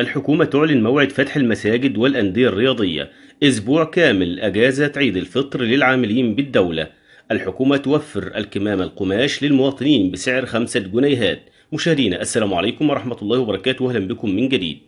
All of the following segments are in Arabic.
الحكومة تعلن موعد فتح المساجد والأندية الرياضية أسبوع كامل أجازة عيد الفطر للعاملين بالدولة الحكومة توفر الكمام القماش للمواطنين بسعر خمسة جنيهات مشاهدينا السلام عليكم ورحمة الله وبركاته أهلا بكم من جديد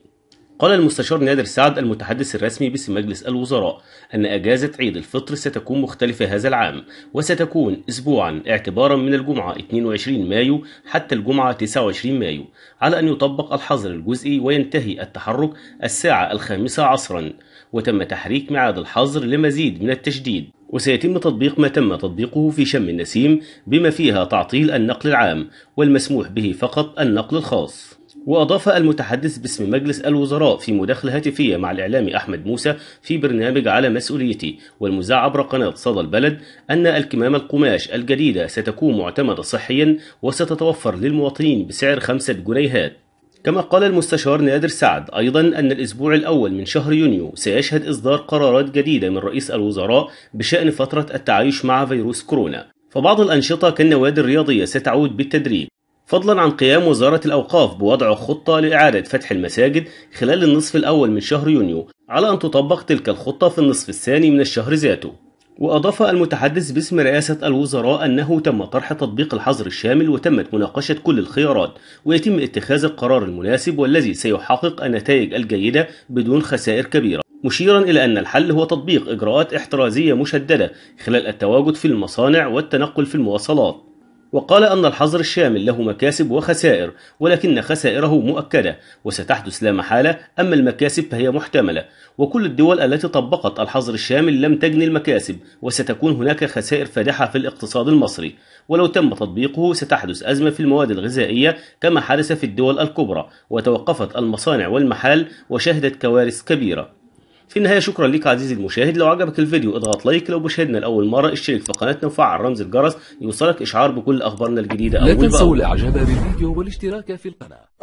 قال المستشار نادر سعد المتحدث الرسمي باسم مجلس الوزراء أن أجازة عيد الفطر ستكون مختلفة هذا العام وستكون أسبوعا اعتبارا من الجمعة 22 مايو حتى الجمعة 29 مايو على أن يطبق الحظر الجزئي وينتهي التحرك الساعة الخامسة عصرا وتم تحريك ميعاد الحظر لمزيد من التشديد وسيتم تطبيق ما تم تطبيقه في شم النسيم بما فيها تعطيل النقل العام والمسموح به فقط النقل الخاص وأضاف المتحدث باسم مجلس الوزراء في مداخلة هاتفية مع الإعلامي أحمد موسى في برنامج على مسؤوليتي والمذاع عبر قناة صدى البلد أن الكمام القماش الجديدة ستكون معتمدة صحيا وستتوفر للمواطنين بسعر خمسة جنيهات كما قال المستشار نادر سعد أيضا أن الأسبوع الأول من شهر يونيو سيشهد إصدار قرارات جديدة من رئيس الوزراء بشأن فترة التعايش مع فيروس كورونا فبعض الأنشطة كالنوادي الرياضية ستعود بالتدريج فضلا عن قيام وزارة الأوقاف بوضع خطة لإعادة فتح المساجد خلال النصف الأول من شهر يونيو على أن تطبق تلك الخطة في النصف الثاني من الشهر ذاته وأضاف المتحدث باسم رئاسة الوزراء أنه تم طرح تطبيق الحظر الشامل وتمت مناقشة كل الخيارات ويتم اتخاذ القرار المناسب والذي سيحقق النتائج الجيدة بدون خسائر كبيرة مشيرا إلى أن الحل هو تطبيق إجراءات احترازية مشددة خلال التواجد في المصانع والتنقل في المواصلات وقال أن الحظر الشامل له مكاسب وخسائر ولكن خسائره مؤكدة وستحدث لا محالة أما المكاسب فهي محتملة وكل الدول التي طبقت الحظر الشامل لم تجني المكاسب وستكون هناك خسائر فادحة في الاقتصاد المصري ولو تم تطبيقه ستحدث أزمة في المواد الغذائية كما حدث في الدول الكبرى وتوقفت المصانع والمحال وشهدت كوارث كبيرة في النهاية شكرا لك عزيزي المشاهد لو عجبك الفيديو اضغط لايك لو مشاهدنا لأول مرة اشترك في قناتنا وفعل رمز الجرس يوصلك إشعار بكل أخبارنا الجديدة لا تنسوا الإعجاب بالفيديو والاشتراك في القناة